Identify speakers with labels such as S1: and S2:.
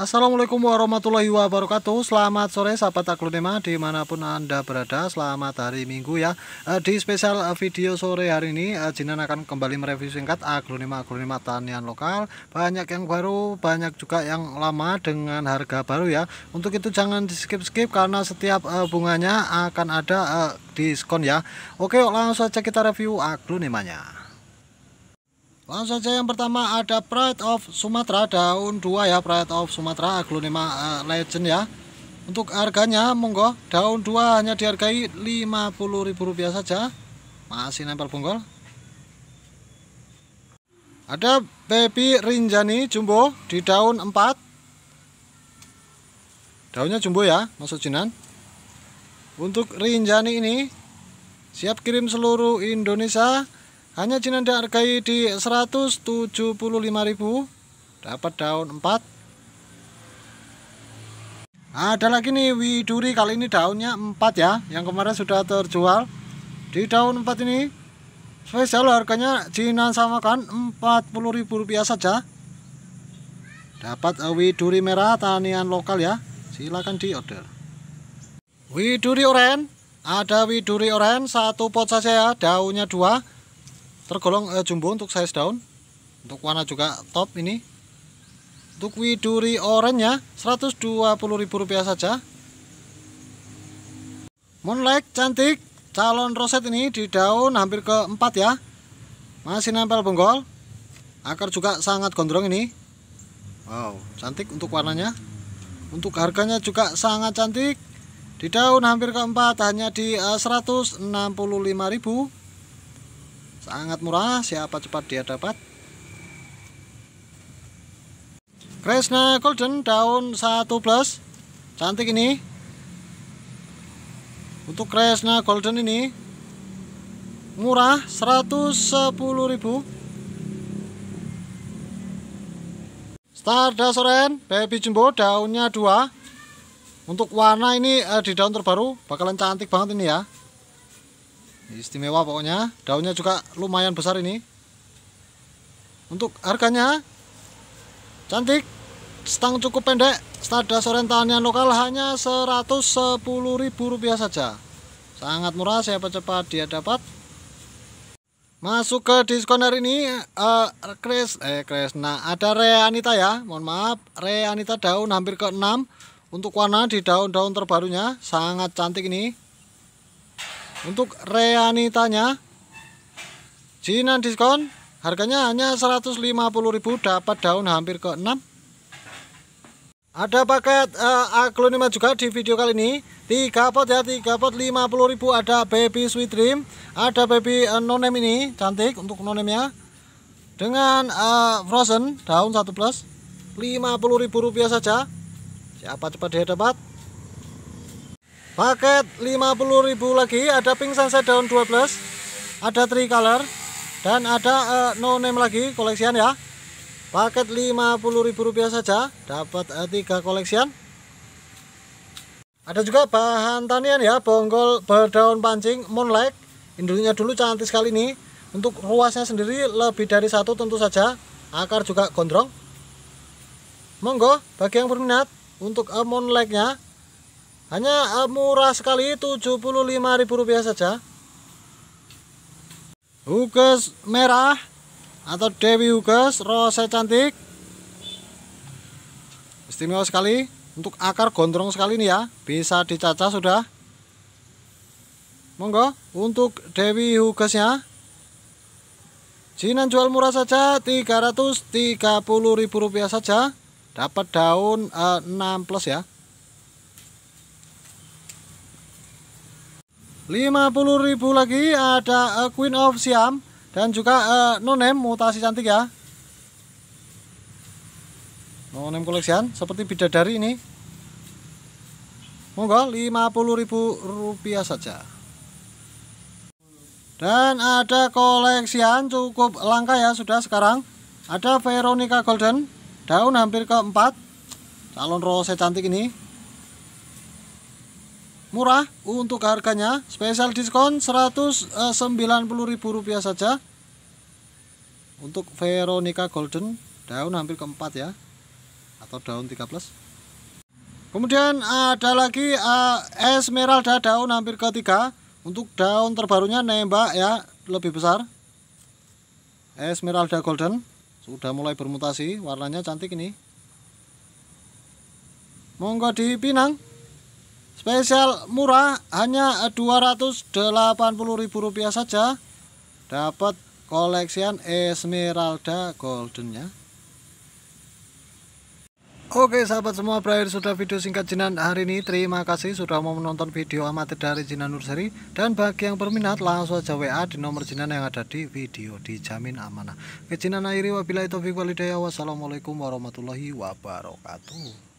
S1: Assalamualaikum warahmatullahi wabarakatuh Selamat sore sahabat aglonema dimanapun anda berada Selamat hari minggu ya eh, Di spesial eh, video sore hari ini eh, Jinan akan kembali mereview singkat aglonema-aglonema tanian lokal Banyak yang baru, banyak juga yang lama dengan harga baru ya Untuk itu jangan di skip-skip karena setiap bunganya akan ada diskon ya Oke langsung saja kita review aglonemanya Langsung saja yang pertama ada Pride of Sumatera daun 2 ya Pride of Sumatera aglonema eh, legend ya. Untuk harganya monggo daun 2 hanya dihargai Rp50.000 saja. Masih nempel bonggol. Ada baby rinjani jumbo di daun 4. Daunnya jumbo ya, masuk jinan. Untuk rinjani ini siap kirim seluruh Indonesia hanya Jinan dihargai di 175.000 dapat daun 4. Ada lagi nih widuri kali ini daunnya 4 ya, yang kemarin sudah terjual. Di daun 4 ini spesial harganya Jinan sama kan 40000 saja. Dapat eh, widuri merah tanian lokal ya. Silakan order Widuri oren ada widuri oren satu pot saja ya daunnya dua tergolong eh, jumbo untuk size daun untuk warna juga top ini untuk widuri orange ya Rp120.000 saja Moonlight cantik calon roset ini di daun hampir keempat ya masih nempel bonggol akar juga sangat gondrong ini wow cantik untuk warnanya untuk harganya juga sangat cantik di daun hampir keempat hanya di eh, Rp165.000 sangat murah siapa cepat dia dapat Kresna Golden daun plus cantik ini untuk Kresna Golden ini murah 110.000 Star Dasoren baby jumbo daunnya dua untuk warna ini eh, di daun terbaru bakalan cantik banget ini ya istimewa pokoknya daunnya juga lumayan besar ini untuk harganya cantik stang cukup pendek stada sorentanian lokal hanya rp rupiah saja sangat murah siapa cepat dia dapat masuk ke diskon hari ini uh, Chris, eh nah ada Reanita ya mohon maaf Reanita daun hampir ke 6 untuk warna di daun-daun terbarunya sangat cantik ini untuk reanitanya Jinan diskon Harganya hanya 150.000 dapat daun hampir ke 6 Ada paket uh, eh, aglonema juga di video kali ini 3 pot ya 3 pot 50.000 ada baby sweet dream Ada baby uh, eh, nonem ini cantik untuk nonemnya Dengan uh, frozen daun 1 plus 50.000 rupiah saja Siapa cepat dia dapat Paket 50.000 lagi ada pink sunset daun 12, ada tri color dan ada uh, no name lagi koleksian ya. Paket 50.000 rupiah saja dapat uh, eh, 3 koleksian. Ada juga bahan tanian ya, bonggol berdaun pancing moonlight. Induknya dulu cantik sekali ini. Untuk ruasnya sendiri lebih dari satu tentu saja. Akar juga gondrong. Monggo bagi yang berminat untuk uh, moonlight-nya hanya eh, murah sekali Rp75.000 saja Huges merah atau Dewi Huges rose cantik istimewa sekali untuk akar gondrong sekali ini ya bisa dicacah sudah monggo untuk Dewi Hugesnya jinan jual murah saja Rp330.000 saja dapat daun eh, 6 plus ya 50.000 lagi ada uh, Queen of Siam dan juga uh, no mutasi cantik ya. nonem name collection seperti bidadari ini. Monggo 50.000 rupiah saja. Dan ada koleksian cukup langka ya sudah sekarang. Ada Veronica Golden, daun hampir keempat. Calon rose cantik ini murah untuk harganya spesial diskon Rp190.000 eh, saja untuk Veronica Golden daun hampir keempat ya atau daun 13 kemudian ada lagi uh, Esmeralda daun hampir ketiga untuk daun terbarunya nembak ya lebih besar Esmeralda Golden sudah mulai bermutasi warnanya cantik ini monggo Pinang? Spesial murah hanya Rp280.000 saja. Dapat koleksian Esmeralda Golden Oke sahabat semua berakhir sudah video singkat Jinan hari ini Terima kasih sudah mau menonton video amatir dari Jinan nursery Dan bagi yang berminat langsung aja WA di nomor Jinan yang ada di video Dijamin amanah Ke Jinan akhiri wabillahi taufiq walidaya Wassalamualaikum warahmatullahi wabarakatuh